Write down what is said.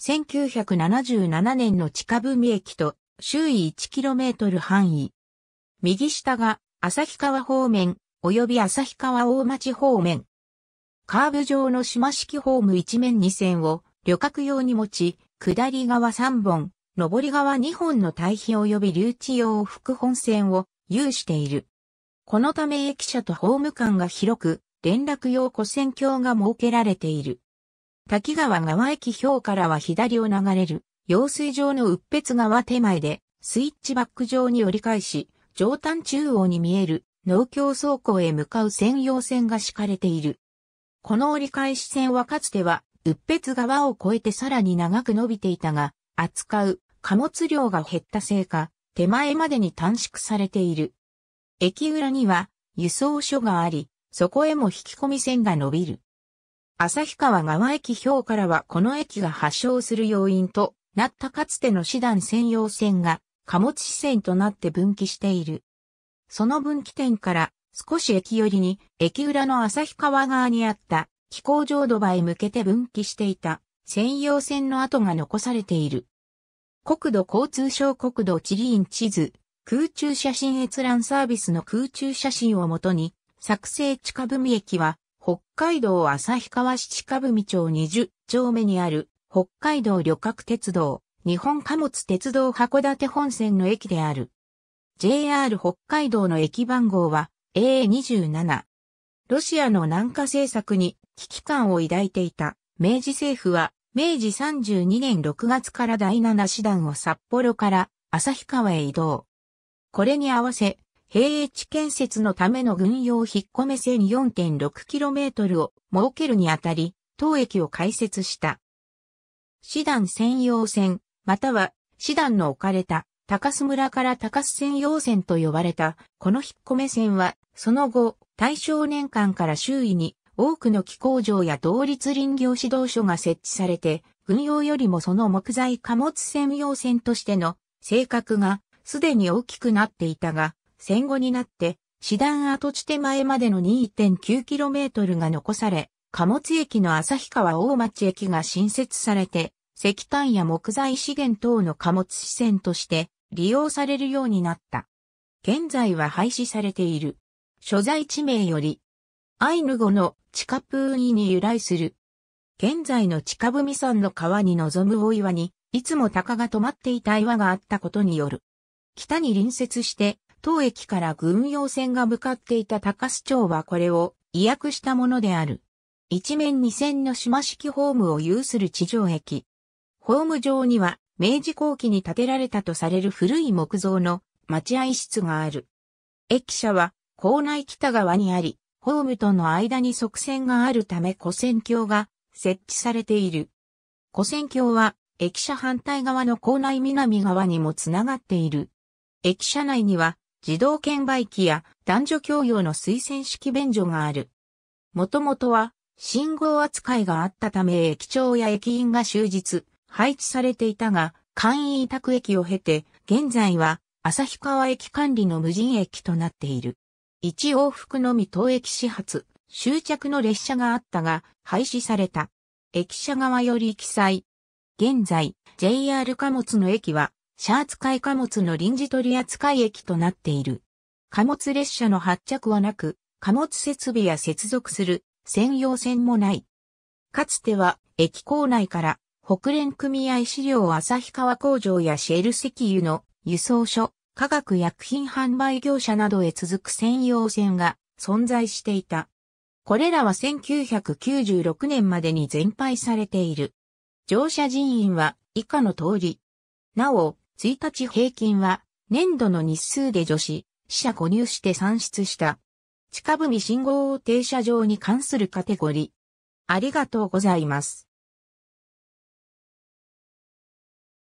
1977年の近文駅と周囲 1km 範囲。右下が旭川方面及び旭川大町方面。カーブ上の島式ホーム一面2線を旅客用に持ち、下り側3本、上り側2本の対比及び留置用副本線を有している。このため駅舎とホーム間が広く、連絡用古線橋が設けられている。滝川川駅表からは左を流れる、用水場の鬱別川手前で、スイッチバック上に折り返し、上端中央に見える農協倉庫へ向かう専用線が敷かれている。この折り返し線はかつては、鬱別川を越えてさらに長く伸びていたが、扱う貨物量が減ったせいか、手前までに短縮されている。駅裏には輸送所があり、そこへも引き込み線が伸びる。旭川川駅表からはこの駅が発祥する要因となったかつての師団専用線が貨物支線となって分岐している。その分岐点から少し駅寄りに駅裏の旭川側にあった気候浄土場へ向けて分岐していた専用線の跡が残されている。国土交通省国土地理院地図、空中写真閲覧サービスの空中写真をもとに、作成地下文駅は北海道旭川市近文町20丁目にある北海道旅客鉄道日本貨物鉄道函館本線の駅である。JR 北海道の駅番号は A27。ロシアの南下政策に危機感を抱いていた明治政府は明治32年6月から第7師団を札幌から旭川へ移動。これに合わせ平地建設のための軍用引っ込め線 4.6km を設けるにあたり、当駅を開設した。師団専用線、または師団の置かれた高須村から高須専用線と呼ばれた、この引っ込め線は、その後、大正年間から周囲に多くの機工場や同立林業指導所が設置されて、軍用よりもその木材貨物専用線としての性格がすでに大きくなっていたが、戦後になって、師団跡地手前までの 2.9km が残され、貨物駅の旭川大町駅が新設されて、石炭や木材資源等の貨物支線として利用されるようになった。現在は廃止されている。所在地名より、アイヌ語の地下プーニに由来する。現在の地下文山の川に臨む大岩に、いつも鷹が止まっていた岩があったことによる。北に隣接して当駅から軍用船が向かっていた高須町はこれを意訳したものである。一面二線の島式ホームを有する地上駅。ホーム上には明治後期に建てられたとされる古い木造の待合室がある。駅舎は校内北側にあり、ホームとの間に側線があるため古線橋が設置されている。古線橋は駅舎反対側の校内南側にもつながっている。駅舎内には自動券売機や男女共用の推薦式便所がある。もともとは信号扱いがあったため駅長や駅員が終日配置されていたが、簡易委託駅を経て、現在は旭川駅管理の無人駅となっている。一往復のみ当駅始発、終着の列車があったが、廃止された。駅舎側より記載。現在、JR 貨物の駅は、シャーツい貨物の臨時取扱駅となっている。貨物列車の発着はなく、貨物設備や接続する専用線もない。かつては駅構内から北連組合資料旭川工場やシェル石油の輸送所、化学薬品販売業者などへ続く専用線が存在していた。これらは1996年までに全廃されている。乗車人員は以下の通り。なお、1日平均は、年度の日数で女子、死者誤入して算出した。近文信号停車場に関するカテゴリー。ありがとうございます。